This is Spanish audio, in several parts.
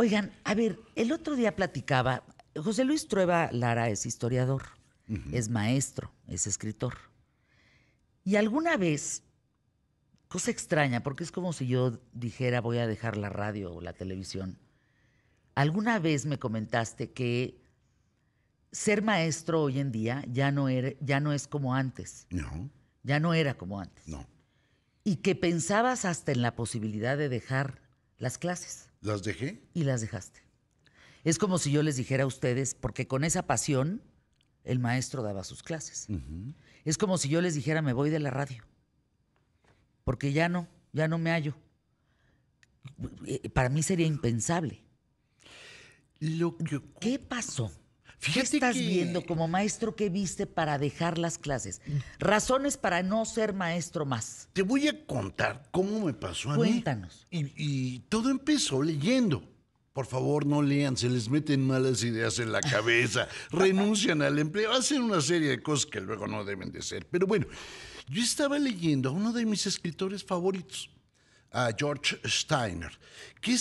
Oigan, a ver, el otro día platicaba, José Luis Trueba Lara es historiador, es maestro, es escritor. Y alguna vez, cosa extraña, porque es como si yo dijera voy a dejar la radio o la televisión, alguna vez me comentaste que ser maestro hoy en día ya no, era, ya no es como antes. No. Ya no era como antes. No. Y que pensabas hasta en la posibilidad de dejar las clases. ¿Las dejé? Y las dejaste. Es como si yo les dijera a ustedes, porque con esa pasión el maestro daba sus clases. Es como si yo les dijera, me voy de la radio, porque ya no, ya no me hallo. Eh, para mí sería impensable. Lo que... ¿Qué pasó? ¿Qué estás viendo como maestro que viste para dejar las clases? Razones para no ser maestro más. Te voy a contar cómo me pasó a mí. Cuéntanos. Y, y todo empezó leyendo. Por favor, no lean, se les meten malas ideas en la cabeza, renuncian al empleo, hacen una serie de cosas que luego no deben de ser. Pero bueno, yo estaba leyendo a uno de mis escritores favoritos, a George Steiner, que,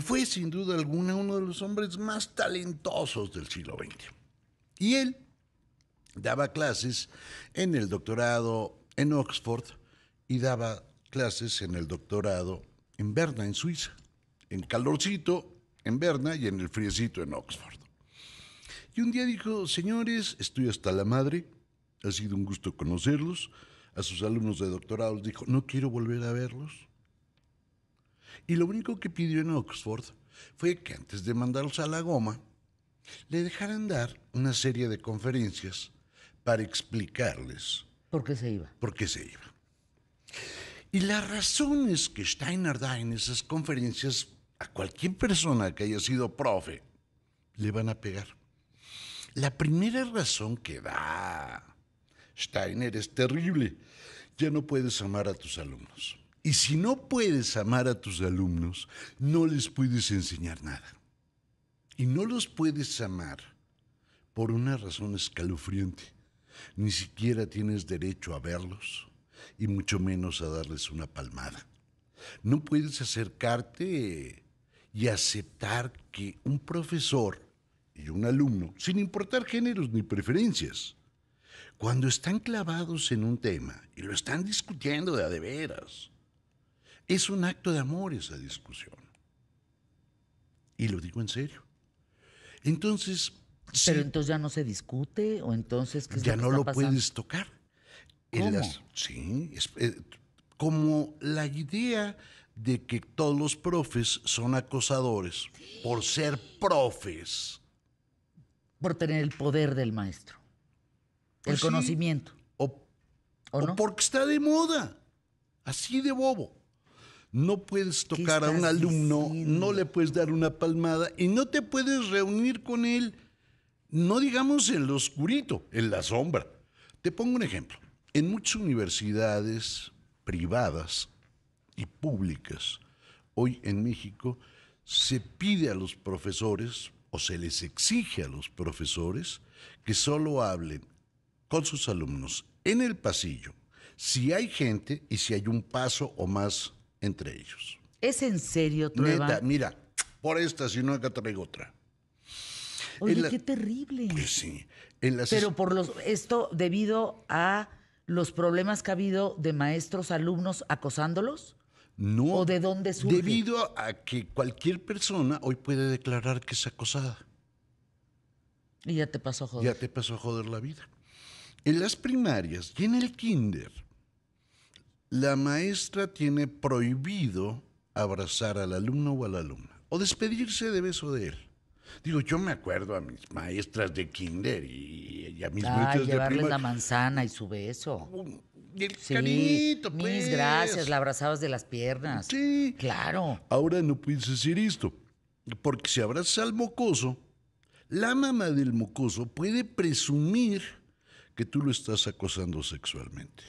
fue sin duda alguna uno de los hombres más talentosos del siglo XX. Y él daba clases en el doctorado en Oxford y daba clases en el doctorado en Berna, en Suiza, en calorcito en Berna y en el friecito en Oxford. Y un día dijo, señores, estoy hasta la madre, ha sido un gusto conocerlos. A sus alumnos de doctorado dijo, no quiero volver a verlos. Y lo único que pidió en Oxford fue que antes de mandarlos a la goma, le dejaran dar una serie de conferencias para explicarles. ¿Por qué se iba? ¿Por qué se iba? Y la razón es que Steiner da en esas conferencias a cualquier persona que haya sido profe, le van a pegar. La primera razón que da Steiner es terrible. Ya no puedes amar a tus alumnos. Y si no puedes amar a tus alumnos, no les puedes enseñar nada. Y no los puedes amar por una razón escalofriante. Ni siquiera tienes derecho a verlos y mucho menos a darles una palmada. No puedes acercarte y aceptar que un profesor y un alumno, sin importar géneros ni preferencias, cuando están clavados en un tema y lo están discutiendo de a es un acto de amor esa discusión. Y lo digo en serio. Entonces... Pero entonces ya no se discute o entonces... ya no lo puedes tocar. ¿Cómo? sí, eh, como la idea de que todos los profes son acosadores por ser profes. Por tener el poder del maestro, el pues conocimiento. O, porque está de moda, así de bobo no puedes tocar a un alumno, no le puedes dar una palmada y no te puedes reunir con él, no digamos en lo oscurito, en la sombra. Te pongo un ejemplo. En muchas universidades privadas y públicas, hoy en México, se pide a los profesores o se les exige a los profesores que solo hablen con sus alumnos en el pasillo, si hay gente y si hay un paso o más entre ellos. ¿Es en serio, Trueba? Neta, mira, por esta, si no, acá traigo otra. Oye, qué terrible. Pues sí. Pero por los, esto debido a los problemas que ha habido de maestros, alumnos acosándolos. No. ¿O de dónde surge? Debido a que cualquier persona hoy puede declarar que es acosada. Y ya te pasó a joder. Ya te pasó a joder la vida. En las primarias y en el kinder, la maestra tiene prohibido abrazar al alumno o a la alumna, o despedirse de beso de él. Digo, yo me acuerdo a mis maestras de kinder y, a mis ah, de primaria. la manzana y su beso. el sí, Mis pues. gracias, la abrazabas de las piernas. Sí. Claro. Ahora no puedes decir esto, porque si abrazas al mocoso, la mamá del mocoso puede presumir que tú lo estás acosando sexualmente.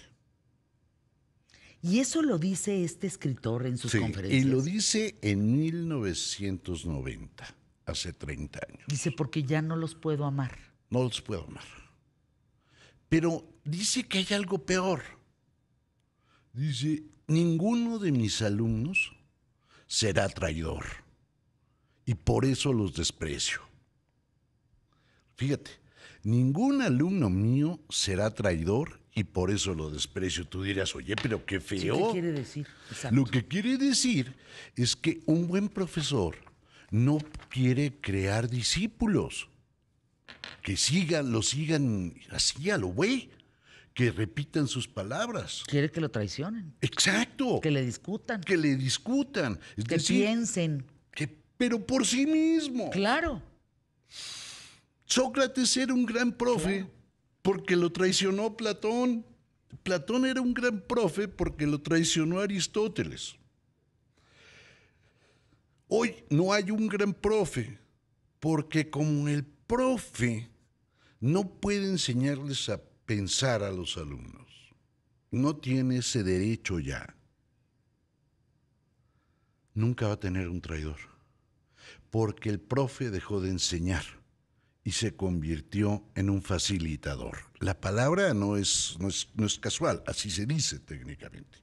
Y eso lo dice este escritor en sus sí, conferencias. Y lo dice en 1990, hace 30 años. Dice, porque ya no los puedo amar. No los puedo amar. Pero dice que hay algo peor. Dice, ninguno de mis alumnos será traidor. Y por eso los desprecio. Fíjate, ningún alumno mío será traidor y por eso lo desprecio. Tú dirías, oye, pero qué feo. ¿Qué quiere decir? Lo que quiere decir es que un buen profesor no quiere crear discípulos que sigan, lo sigan así a lo güey, que repitan sus palabras. Quiere que lo traicionen. Exacto. Que le discutan. Que le discutan. que piensen. Que, pero por sí mismo. Claro. Sócrates era un gran profe porque lo traicionó Platón. Platón era un gran profe porque lo traicionó Aristóteles. Hoy no hay un gran profe porque como el profe no puede enseñarles a pensar a los alumnos. No tiene ese derecho ya. Nunca va a tener un traidor porque el profe dejó de enseñar y se convirtió en un facilitador. La palabra no es, no es, casual, así se dice técnicamente.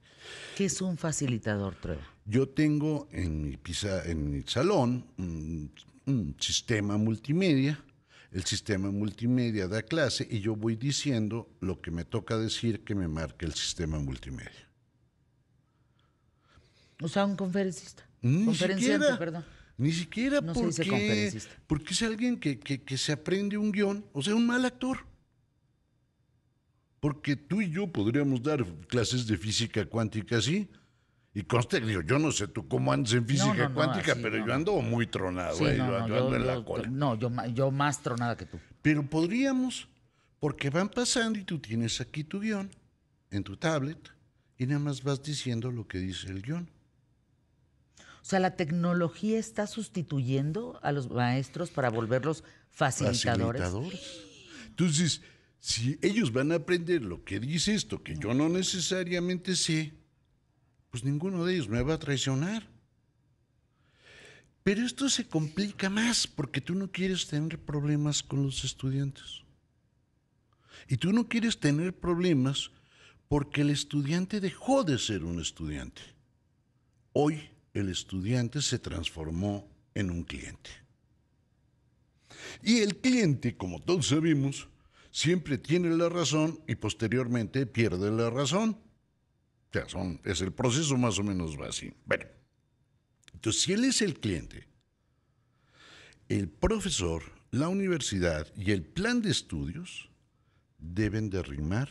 ¿Qué es un facilitador, Trueba? Yo tengo en mi, en mi salón un, sistema multimedia. El sistema multimedia da clase y yo voy diciendo lo que me toca decir que me marque el sistema multimedia. O sea, un conferencista. perdón. Ni siquiera porque, es alguien que, que, se aprende un guión, o sea, un mal actor. Porque tú y yo podríamos dar clases de física cuántica, así. Y conste, digo, yo no sé tú cómo andas en física cuántica, pero yo ando muy tronado, yo ando, en la cola. No, yo, yo más tronada que tú. Pero podríamos, porque van pasando y tú tienes aquí tu guión en tu tablet y nada más vas diciendo lo que dice el guión. O sea, la tecnología está sustituyendo a los maestros para volverlos facilitadores. facilitadores. Entonces, si ellos van a aprender lo que dice esto, que yo no necesariamente sé, pues ninguno de ellos me va a traicionar. Pero esto se complica más porque tú no quieres tener problemas con los estudiantes. Y tú no quieres tener problemas porque el estudiante dejó de ser un estudiante. Hoy el estudiante se transformó en un cliente. Y el cliente, como todos sabemos, siempre tiene la razón y posteriormente pierde la razón. O sea, es el proceso más o menos así. Bueno, entonces si él es el cliente, el profesor, la universidad y el plan de estudios deben derrimar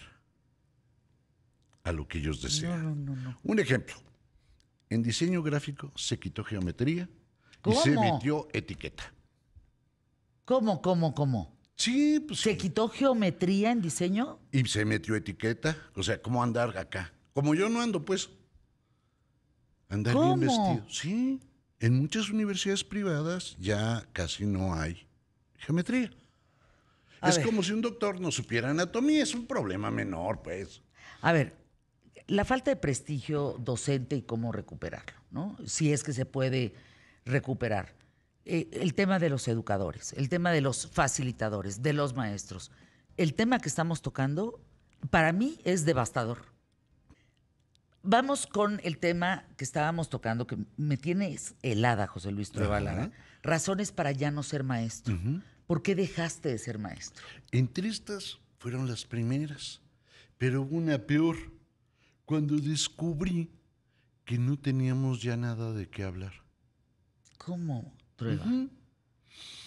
a lo que ellos desean. Un ejemplo. En diseño gráfico se quitó geometría y se metió etiqueta. ¿Cómo, cómo, cómo? Sí, pues. ¿Se quitó geometría en diseño? Y se metió etiqueta. O sea, ¿cómo andar acá? Como yo no ando, pues. Andar ¿Cómo? bien vestido. Sí. En muchas universidades privadas ya casi no hay geometría. es como si un doctor no supiera anatomía, es un problema menor, pues. A ver, la falta de prestigio docente y cómo recuperarlo, ¿no? Si es que se puede recuperar. Eh, el tema de los educadores, el tema de los facilitadores, de los maestros. El tema que estamos tocando, para mí, es devastador. Vamos con el tema que estábamos tocando, que me tiene helada, José Luis Trebala. Razones para ya no ser maestro. ¿Por qué dejaste de ser maestro? En estas fueron las primeras, pero una peor cuando descubrí que no teníamos ya nada de qué hablar. ¿Cómo? Prueba.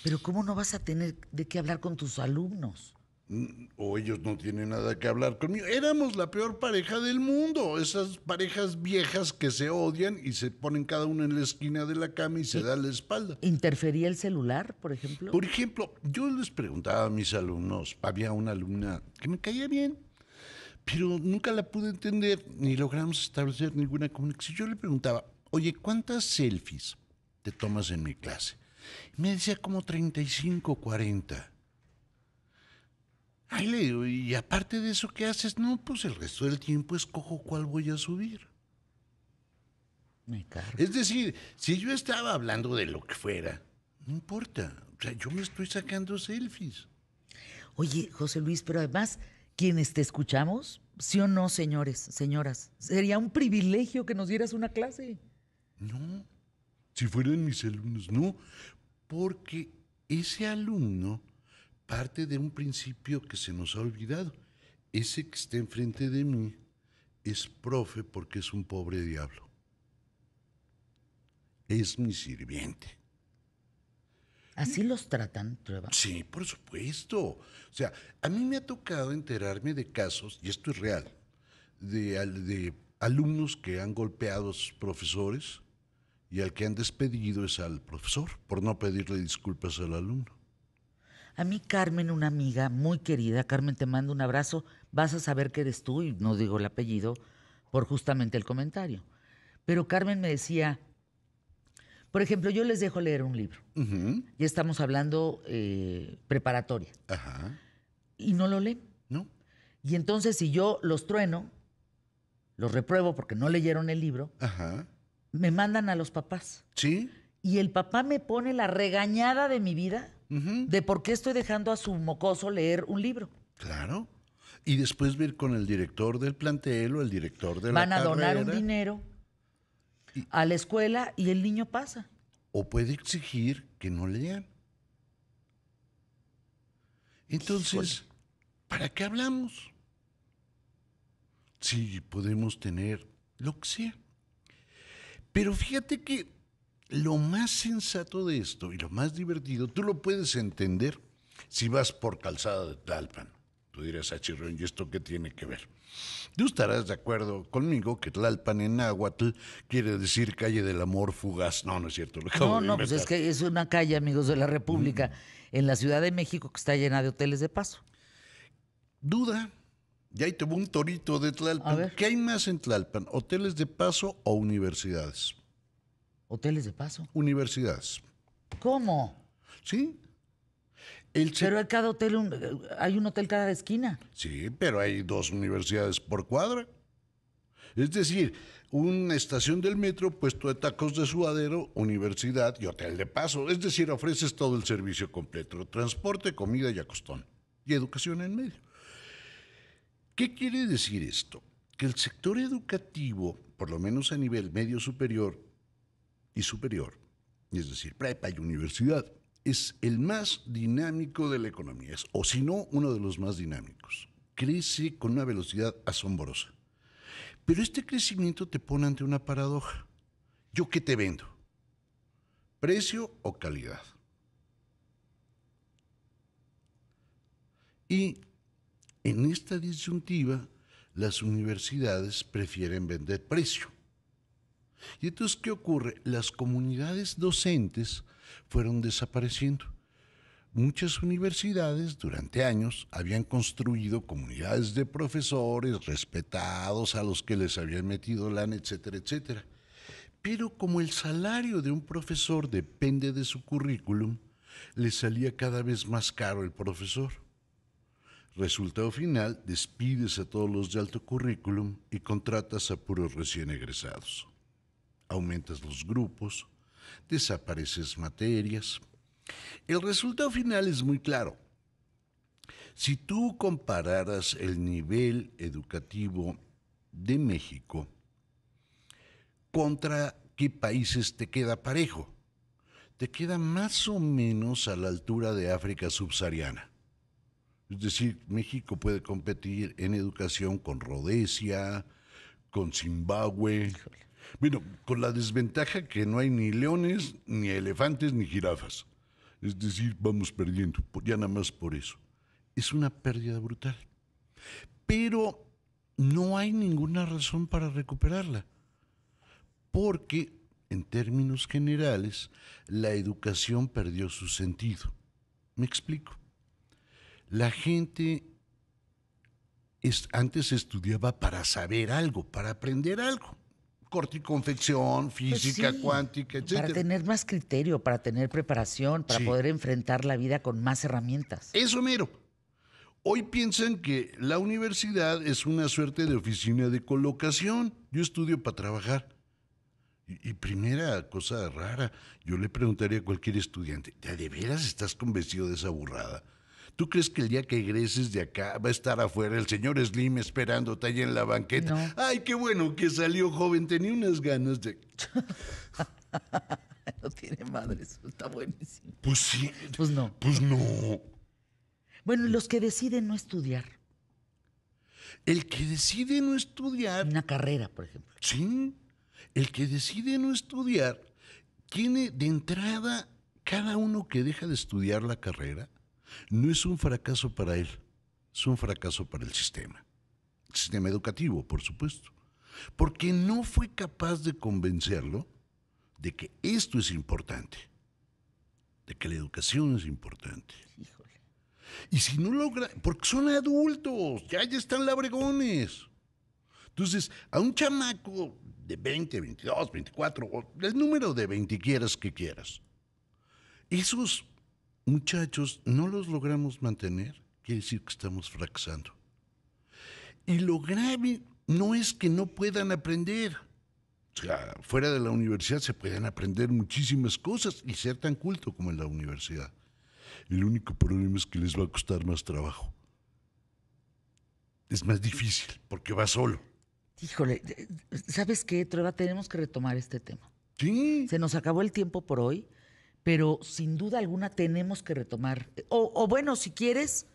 Pero ¿cómo no vas a tener de qué hablar con tus alumnos? Mm, o ellos no tienen nada que hablar conmigo. Éramos la peor pareja del mundo. Esas parejas viejas que se odian y se ponen cada uno en la esquina de la cama y se da la espalda. ¿Interfería el celular, por ejemplo? Por ejemplo, yo les preguntaba a mis alumnos, había una alumna que me caía bien, pero nunca la pude entender ni logramos establecer ninguna comunicación. Yo le preguntaba, oye, ¿cuántas selfies te tomas en mi clase? me decía como 35, 40. Ay, le digo, y aparte de eso, ¿qué haces? No, pues el resto del tiempo escojo cuál voy a subir. es decir, si yo estaba hablando de lo que fuera, no importa. O sea, yo me estoy sacando selfies. Oye, José Luis, pero además quienes te escuchamos? ¿Sí o no, señores, señoras? Sería un privilegio que nos dieras una clase. No, si fueran mis alumnos, no, porque ese alumno parte de un principio que se nos ha olvidado. Ese que está enfrente de mí es profe porque es un pobre diablo. Es mi sirviente. ¿Así los tratan, Trueba? Sí, por supuesto. O sea, a mí me ha tocado enterarme de casos, y esto es real, de, alumnos que han golpeado a sus profesores y al que han despedido es al profesor por no pedirle disculpas al alumno. A mí Carmen, una amiga muy querida, Carmen te mando un abrazo, vas a saber que eres tú y no digo el apellido por justamente el comentario. Pero Carmen me decía, por ejemplo, yo les dejo leer un libro. Ya estamos hablando eh, preparatoria. Ajá. Y no lo leen. No. Y entonces, si yo los trueno, los repruebo porque no leyeron el libro, Ajá. me mandan a los papás. Sí. Y el papá me pone la regañada de mi vida de por qué estoy dejando a su mocoso leer un libro. Claro. Y después ver con el director del plantel o el director de Van la Van a donar un dinero a la escuela y el niño pasa. O puede exigir que no lean. Entonces, ¿para qué hablamos? sí, podemos tener lo que sea. Pero fíjate que lo más sensato de esto y lo más divertido, tú lo puedes entender si vas por calzada de Tlalpan Tú dirás, Achirrón, ah, ¿y esto qué tiene que ver? Tú estarás de acuerdo conmigo que Tlalpan en Nahuatl quiere decir calle del amor fugaz. No, no es cierto. Lo no, no, pues es que es una calle, amigos de la República, mm. en la Ciudad de México que está llena de hoteles de paso. Duda. Y ahí te un torito de Tlalpan. ¿Qué hay más en Tlalpan? ¿Hoteles de paso o universidades? ¿Hoteles de paso? Universidades. ¿Cómo? Sí, el Pero cada hotel hay un hotel cada esquina. Sí, pero hay dos universidades por cuadra. Es decir, una estación del metro, puesto de tacos de sudadero, universidad y hotel de paso. Es decir, ofreces todo el servicio completo, transporte, comida y acostón. Y educación en medio. ¿Qué quiere decir esto? Que el sector educativo, por lo menos a nivel medio superior y superior, es decir, prepa y universidad, es el más dinámico de la economía, o si no, uno de los más dinámicos. Crece con una velocidad asombrosa. Pero este crecimiento te pone ante una paradoja. ¿Yo qué te vendo? ¿Precio o calidad? Y en esta disyuntiva, las universidades prefieren vender precio. Y entonces, ¿qué ocurre? Las comunidades docentes fueron desapareciendo. Muchas universidades durante años habían construido comunidades de profesores respetados a los que les habían metido lana, etcétera, etcétera. Pero como el salario de un profesor depende de su currículum, le salía cada vez más caro el profesor. Resultado final, despides a todos los de alto currículum y contratas a puros recién egresados. Aumentas los grupos, desapareces materias. El resultado final es muy claro. Si tú compararas el nivel educativo de México contra qué países te queda parejo, te queda más o menos a la altura de África subsahariana. Es decir, México puede competir en educación con Rodesia, con Zimbabue. Bueno, con la desventaja que no hay ni leones, ni elefantes, ni jirafas. Es decir, vamos perdiendo, ya nada más por eso. Es una pérdida brutal. Pero no hay ninguna razón para recuperarla, porque en términos generales la educación perdió su sentido. Me explico. La gente antes estudiaba para saber algo, para aprender algo corticonfección, pues física, cuántica, etc. Para tener más criterio, para tener preparación, para poder enfrentar la vida con más herramientas. Eso mero. Hoy piensan que la universidad es una suerte de oficina de colocación. Yo estudio para trabajar. Y, y primera cosa rara, yo le preguntaría a cualquier estudiante, ¿de veras estás convencido de esa burrada? ¿Tú crees que el día que egreses de acá va a estar afuera el señor Slim esperándote ahí en la banqueta? Ay, qué bueno que salió joven, tenía unas ganas de... no tiene madre, eso está buenísimo. Pues sí. Pues no. Pues no. Bueno, los que deciden no estudiar. El que decide no estudiar. Una carrera, por ejemplo. Sí. El que decide no estudiar tiene de entrada cada uno que deja de estudiar la carrera no es un fracaso para él, es un fracaso para el sistema. El sistema educativo, por supuesto. Porque no fue capaz de convencerlo de que esto es importante, de que la educación es importante. Y si no logra, porque son adultos, ya, ya están labregones. Entonces, a un chamaco de 20, 22, 24, el número de 20 quieras que quieras, esos muchachos, no los logramos mantener, quiere decir que estamos fracasando. Y lo grave no es que no puedan aprender. O sea, fuera de la universidad se pueden aprender muchísimas cosas y ser tan culto como en la universidad. El único problema es que les va a costar más trabajo. Es más difícil porque va solo. Híjole, ¿sabes qué, Trueba? Tenemos que retomar este tema. Sí. Se nos acabó el tiempo por hoy pero sin duda alguna tenemos que retomar. O, bueno, si quieres,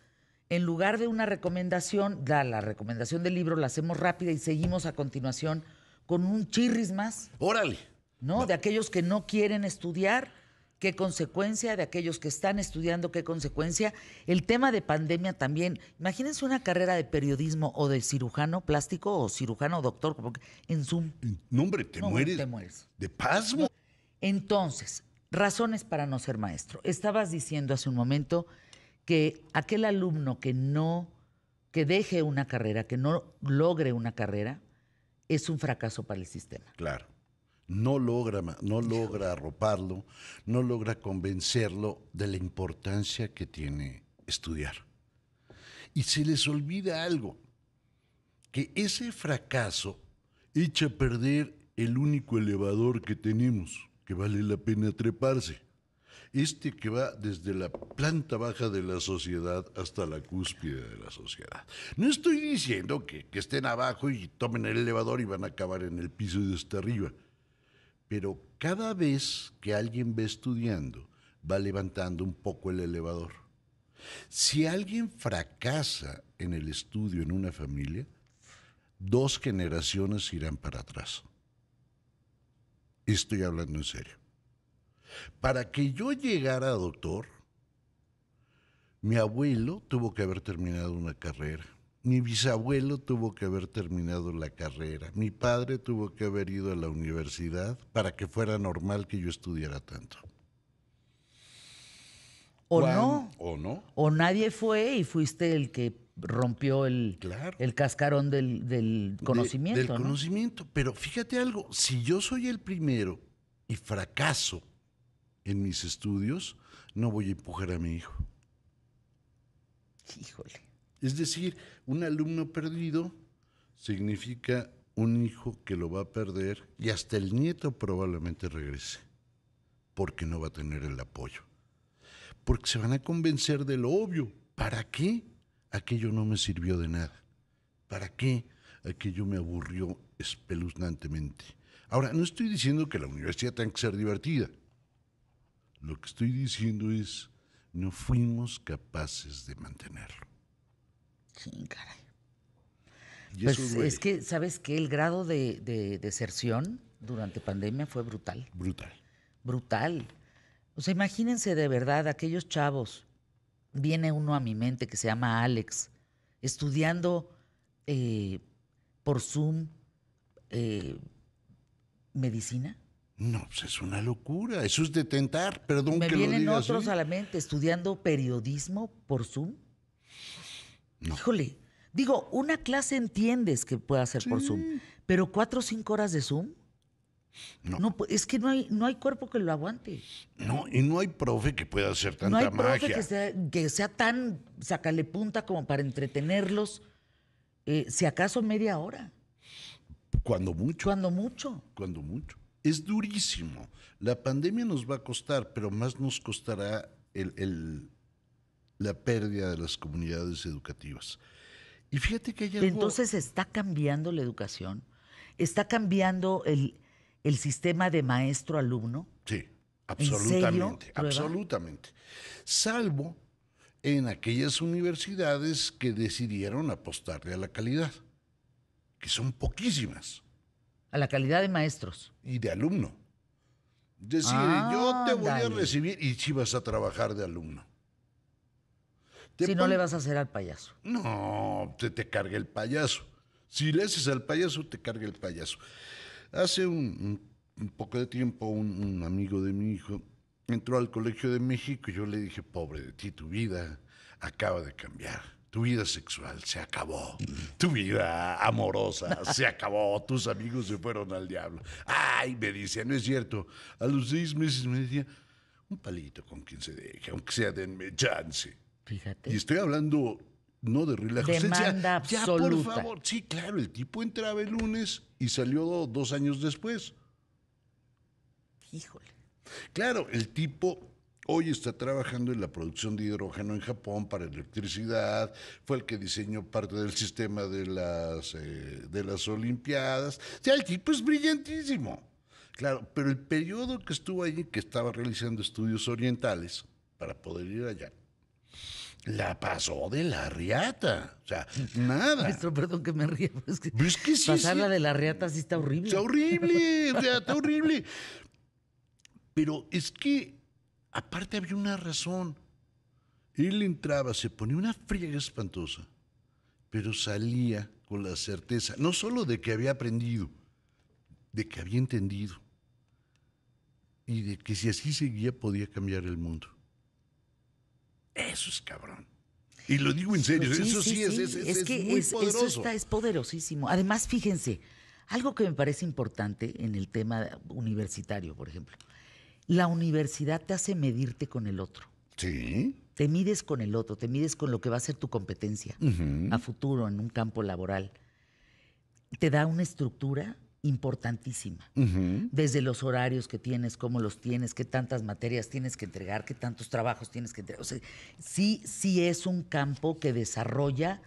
en lugar de una recomendación, da la recomendación del libro, la hacemos rápida y seguimos a continuación con un chirris más. Órale. ¿No? De aquellos que no quieren estudiar, qué consecuencia, de aquellos que están estudiando, qué consecuencia. El tema de pandemia también. Imagínense una carrera de periodismo o de cirujano plástico o cirujano o doctor, en Zoom. No, hombre, te no, mueres. Te mueres. De pasmo. Entonces, razones para no ser maestro. Estabas diciendo hace un momento que aquel alumno que no, que deje una carrera, que no logre una carrera, es un fracaso para el sistema. Claro. No logra, no logra arroparlo, no logra convencerlo de la importancia que tiene estudiar. Y se les olvida algo, que ese fracaso echa a perder el único elevador que tenemos que vale la pena treparse. Este que va desde la planta baja de la sociedad hasta la cúspide de la sociedad. No estoy diciendo que, que estén abajo y tomen el elevador y van a acabar en el piso de hasta arriba. Pero cada vez que alguien va estudiando, va levantando un poco el elevador. Si alguien fracasa en el estudio en una familia, dos generaciones irán para atrás estoy hablando en serio. Para que yo llegara a doctor, mi abuelo tuvo que haber terminado una carrera, mi bisabuelo tuvo que haber terminado la carrera, mi padre tuvo que haber ido a la universidad para que fuera normal que yo estudiara tanto. O no. O no. O nadie fue y fuiste el que rompió el, el cascarón del, conocimiento. del conocimiento. Pero fíjate algo, si yo soy el primero y fracaso en mis estudios, no voy a empujar a mi hijo. Híjole. Es decir, un alumno perdido significa un hijo que lo va a perder y hasta el nieto probablemente regrese, porque no va a tener el apoyo porque se van a convencer de lo obvio. ¿Para qué? Aquello no me sirvió de nada. ¿Para qué? Aquello me aburrió espeluznantemente. Ahora, no estoy diciendo que la universidad tenga que ser divertida. Lo que estoy diciendo es, no fuimos capaces de mantenerlo. Sí, caray. pues es que, ¿sabes qué? El grado de, de deserción durante pandemia fue brutal. Brutal. Brutal. O sea, imagínense de verdad aquellos chavos. Viene uno a mi mente que se llama Alex, estudiando eh, por Zoom eh, medicina. No, pues es una locura, eso es de tentar, perdón Me que lo diga otros a la mente estudiando periodismo por Zoom. No. Híjole, digo, una clase entiendes que puede hacer por Zoom, pero cuatro o cinco horas de Zoom. No. es que no hay, no hay cuerpo que lo aguante. No, y no hay profe que pueda hacer tanta no hay magia. que, sea, tan sacale punta como para entretenerlos, eh, si acaso media hora. Cuando mucho. Cuando mucho. Cuando mucho. Es durísimo. La pandemia nos va a costar, pero más nos costará el, la pérdida de las comunidades educativas. Y fíjate que hay algo... Entonces está cambiando la educación, está cambiando el, el sistema de maestro-alumno? Sí, absolutamente, absolutamente. Salvo en aquellas universidades que decidieron apostarle a la calidad, que son poquísimas. A la calidad de maestros. Y de alumno. Decir, yo te voy a recibir y si vas a trabajar de alumno. si no le vas a hacer al payaso. No, te, te carga el payaso. Si le haces al payaso, te cargue el payaso. Hace un, poco de tiempo un, amigo de mi hijo entró al Colegio de México y yo le dije, pobre de ti, tu vida acaba de cambiar. Tu vida sexual se acabó. Tu vida amorosa se acabó. Tus amigos se fueron al diablo. Ay, me dice, no es cierto. A los seis meses me decía, un palito con quien se deje, aunque sea denme chance. Fíjate. Y estoy hablando no de la Demanda ya, absoluta. por favor. Sí, claro, el tipo entraba el lunes y salió dos años después. Híjole. Claro, el tipo hoy está trabajando en la producción de hidrógeno en Japón para electricidad, fue el que diseñó parte del sistema de las, eh, de las Olimpiadas. O sea, el tipo es brillantísimo. Claro, pero el periodo que estuvo allí, que estaba realizando estudios orientales para poder ir allá, la pasó de la riata. O sea, nada. Maestro, perdón que me ría, pero es que, pues sí, pasarla de la riata sí está horrible. Está horrible, está horrible. Pero es que, aparte había una razón. Él entraba, se ponía una friega espantosa, pero salía con la certeza, no solo de que había aprendido, de que había entendido y de que si así seguía podía cambiar el mundo. Eso es cabrón. Y lo digo en serio, eso sí, es, es, que Eso está, es poderosísimo. Además, fíjense, algo que me parece importante en el tema universitario, por ejemplo, la universidad te hace medirte con el otro. Sí. Te mides con el otro, te mides con lo que va a ser tu competencia a futuro en un campo laboral. Te da una estructura, importantísima. Desde los horarios que tienes, cómo los tienes, qué tantas materias tienes que entregar, qué tantos trabajos tienes que entregar. sí, sí es un campo que desarrolla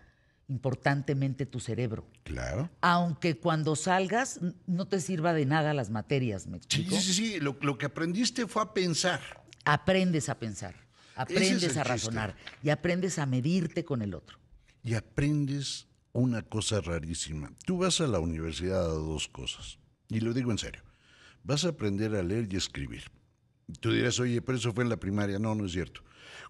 importantemente tu cerebro. Claro. Aunque cuando salgas no te sirva de nada las materias, ¿me explico? Sí, sí, sí. Lo, que aprendiste fue a pensar. Aprendes a pensar, aprendes a razonar y aprendes a medirte con el otro. Y aprendes una cosa rarísima. Tú vas a la universidad a dos cosas, y lo digo en serio. Vas a aprender a leer y escribir. Tú dirás, oye, pero eso fue en la primaria. No, no es cierto.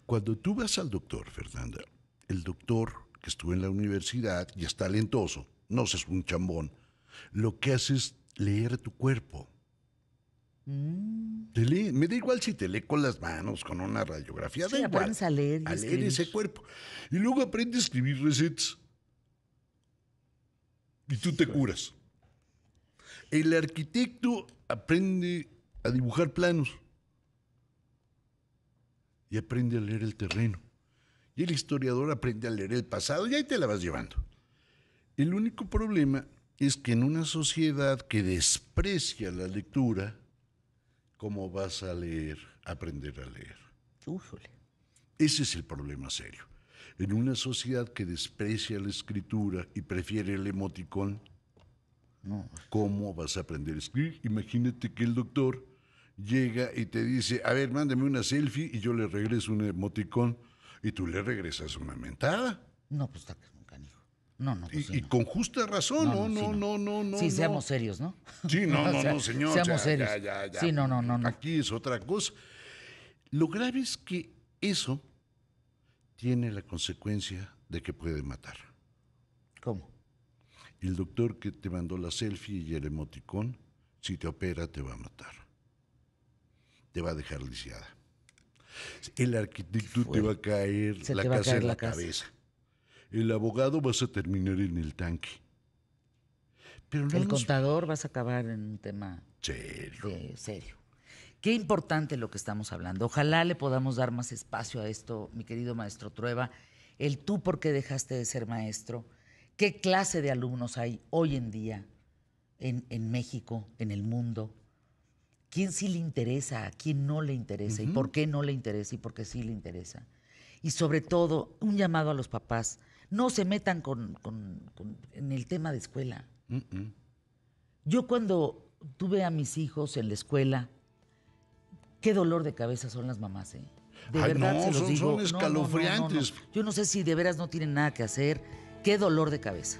Cuando tú vas al doctor, Fernanda, el doctor que estuvo en la universidad y es talentoso, no es un chambón, lo que hace es leer tu cuerpo. Mm. Te lee, me da igual si te lee con las manos, con una radiografía, sí, A leer, y a leer ese cuerpo. Y luego aprende a escribir recetas y tú te curas. El arquitecto aprende a dibujar planos y aprende a leer el terreno. Y el historiador aprende a leer el pasado y ahí te la vas llevando. El único problema es que en una sociedad que desprecia la lectura, ¿cómo vas a leer, aprender a leer? Ese es el problema serio. En una sociedad que desprecia la escritura y prefiere el emoticón, ¿cómo vas a aprender a escribir? Imagínate que el doctor llega y te dice, a ver, mándame una selfie y yo le regreso un emoticón y tú le regresas una mentada. No, pues está un canijo. No, no, pues, y, con justa razón, no, no, no, no, no. Sí, seamos serios, ¿no? Sí, no, no, no, señor. Seamos serios. Ya, ya, sí, no, no, no. Aquí es otra cosa. Lo grave es que eso tiene la consecuencia de que puede matar. ¿Cómo? El doctor que te mandó la selfie y el emoticón, si te opera, te va a matar. Te va a dejar lisiada. El arquitecto te va a caer la casa en la, cabeza. El abogado vas a terminar en el tanque. Pero el contador vas a acabar en un tema serio. Qué importante lo que estamos hablando. Ojalá le podamos dar más espacio a esto, mi querido maestro Trueba. El tú por qué dejaste de ser maestro. ¿Qué clase de alumnos hay hoy en día en, México, en el mundo? ¿Quién sí le interesa? ¿A quién no le interesa? ¿Y por qué no le interesa? ¿Y por qué sí le interesa? Y sobre todo, un llamado a los papás. No se metan con, en el tema de escuela. Mm, mm. Yo cuando tuve a mis hijos en la escuela, Qué dolor de cabeza son las mamás, ¿eh? De verdad se son, digo. escalofriantes. Yo no sé si de veras no tienen nada que hacer. Qué dolor de cabeza.